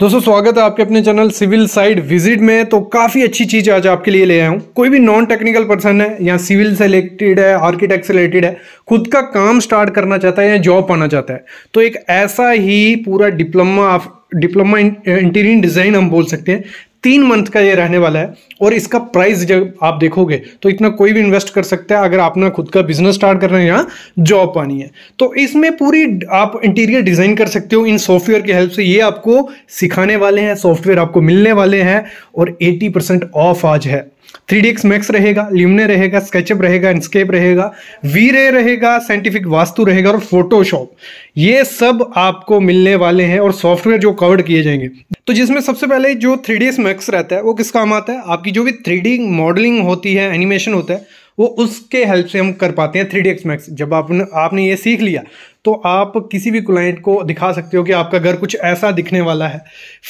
दोस्तों स्वागत है आपके अपने चैनल सिविल साइड विजिट में तो काफ़ी अच्छी चीज़ आज आपके लिए ले आया हूँ कोई भी नॉन टेक्निकल पर्सन है या सिविल से रिलेटेड है आर्किटेक्ट से रिलेटेड है खुद का काम स्टार्ट करना चाहता है या जॉब पाना चाहता है तो एक ऐसा ही पूरा diploma of diploma interior design हम बोल सकते हैं तीन मंथ का ये रहने वाला है और इसका प्राइस जब आप देखोगे तो इतना कोई भी इन्वेस्ट कर सकता है अगर आपने खुद का बिजनेस स्टार्ट करना है या जॉब पानी है तो इसमें पूरी आप इंटीरियर डिज़ाइन कर सकते हो इन सॉफ्टवेयर की हेल्प से ये आपको सिखाने वाले हैं सॉफ्टवेयर आपको मिलने वाले हैं और 80 परसेंट ऑफ आज है थ्री डी एक्स मैक्स रहेगा ल्यूमने रहेगा स्केचअप रहेगा इंस्केप रहेगा वी रे रहेगा साइंटिफिक वास्तु रहेगा और फोटोशॉप ये सब आपको मिलने वाले हैं और सॉफ्टवेयर जो कवर किए जाएंगे तो जिसमें सबसे पहले जो थ्री डी एक्स मैक्स रहता है वो किस काम आता है आपकी जो भी थ्री डी मॉडलिंग होती है एनिमेशन होता है वो उसके हेल्प से हम कर पाते हैं थ्री डी एक्स मैक्स जब आपने आपने ये सीख लिया तो आप किसी भी क्लाइंट को दिखा सकते हो कि आपका घर कुछ ऐसा दिखने वाला है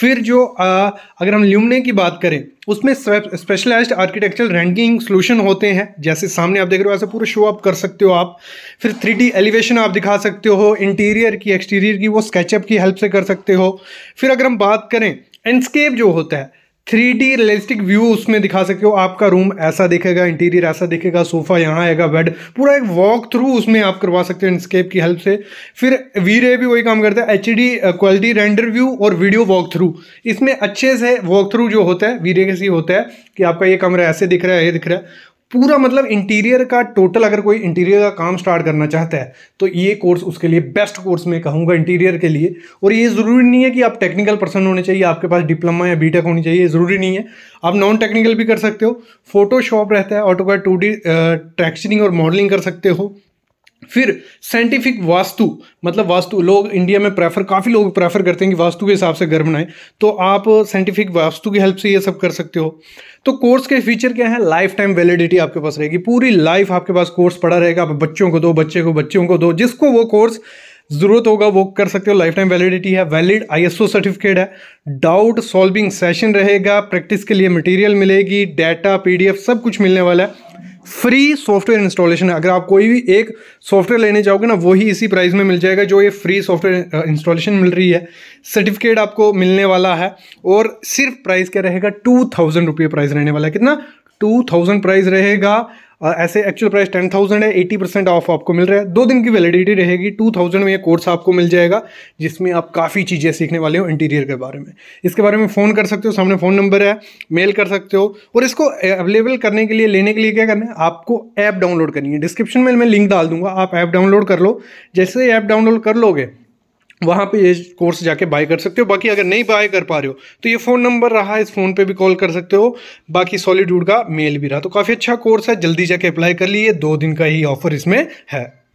फिर जो आ, अगर हम ल्यूमने की बात करें उसमें स्पेशलाइज्ड आर्किटेक्चरल रैंकिंग सोल्यूशन होते हैं जैसे सामने आप देख रहे हो ऐसे पूरा शो अप कर सकते हो आप फिर थ्री एलिवेशन आप दिखा सकते हो इंटीरियर की एक्सटीरियर की वो स्केचअप की हेल्प से कर सकते हो फिर अगर हम बात करें एंडस्केप जो होता है थ्री डी रियलिस्टिक व्यू उसमें दिखा सकते हो आपका रूम ऐसा दिखेगा इंटीरियर ऐसा दिखेगा सोफा यहाँ आएगा बेड पूरा एक वॉक थ्रू उसमें आप करवा सकते हो इंस्केप की हेल्प से फिर वी रे भी वही काम करता है H D quality render view और वीडियो वॉक थ्रू इसमें अच्छे से वॉक थ्रू जो होता है वी रे से होता है कि आपका ये कमरा ऐसे दिख रहा है ये दिख रहा है पूरा मतलब इंटीरियर का टोटल अगर कोई इंटीरियर का काम स्टार्ट करना चाहता है तो ये कोर्स उसके लिए बेस्ट कोर्स मैं कहूँगा इंटीरियर के लिए और ये ज़रूरी नहीं है कि आप टेक्निकल पर्सन होने चाहिए आपके पास डिप्लोमा या बीटेक होनी चाहिए ज़रूरी नहीं है आप नॉन टेक्निकल भी कर सकते हो फोटोशॉप रहता है ऑटो का टू डी ट्रैक्चरिंग और मॉडलिंग कर सकते हो फिर साइंटिफिक वास्तु मतलब वास्तु लोग इंडिया में प्रेफर काफ़ी लोग प्रेफर करते हैं कि वास्तु के हिसाब से घर बनाएं तो आप साइंटिफिक वास्तु की हेल्प से ये सब कर सकते हो तो कोर्स के फीचर क्या है लाइफ टाइम वैलिडिटी आपके पास रहेगी पूरी लाइफ आपके पास कोर्स पड़ा रहेगा आप बच्चों को दो बच्चे को बच्चों को दो जिसको वो कोर्स ज़रूरत होगा वो कर सकते हो लाइफ टाइम वैलिडिटी है वैलिड आईएसओ सर्टिफिकेट है डाउट सॉल्विंग सेशन रहेगा प्रैक्टिस के लिए मटेरियल मिलेगी डाटा पीडीएफ सब कुछ मिलने वाला है फ्री सॉफ्टवेयर इंस्टॉलेशन है अगर आप कोई भी एक सॉफ्टवेयर लेने जाओगे ना वही इसी प्राइस में मिल जाएगा जो ये फ्री सॉफ्टवेयर इंस्टॉलेशन मिल रही है सर्टिफिकेट आपको मिलने वाला है और सिर्फ प्राइस क्या रहेगा टू थाउजेंड रुपये प्राइस रहने वाला है कितना टू थाउजेंड प्राइस रहेगा ऐसे एक्चुअल प्राइस टेन थाउजेंड है एटी परसेंट ऑफ आपको मिल रहा है दो दिन की वैलिडिटी रहेगी टू थाउजेंड में ये कोर्स आपको मिल जाएगा जिसमें आप काफ़ी चीज़ें सीखने वाले हो इंटीरियर के बारे में इसके बारे में फ़ोन कर सकते हो सामने फ़ोन नंबर है मेल कर सकते हो और इसको अवेलेबल करने के लिए लेने के लिए क्या करना है आपको ऐप डाउनलोड करनी है डिस्क्रिप्शन में मैं लिंक डाल दूंगा आप ऐप डाउनलोड कर लो जैसे ऐप डाउनलोड कर लोगे वहाँ पे ये कोर्स जाके बाय कर सकते हो बाकी अगर नहीं बाय कर पा रहे हो तो ये फ़ोन नंबर रहा इस फ़ोन पे भी कॉल कर सकते हो बाकी सॉलिड्यूड का मेल भी रहा तो काफ़ी अच्छा कोर्स है जल्दी जाके अप्लाई कर लिए दो दिन का ही ऑफर इसमें है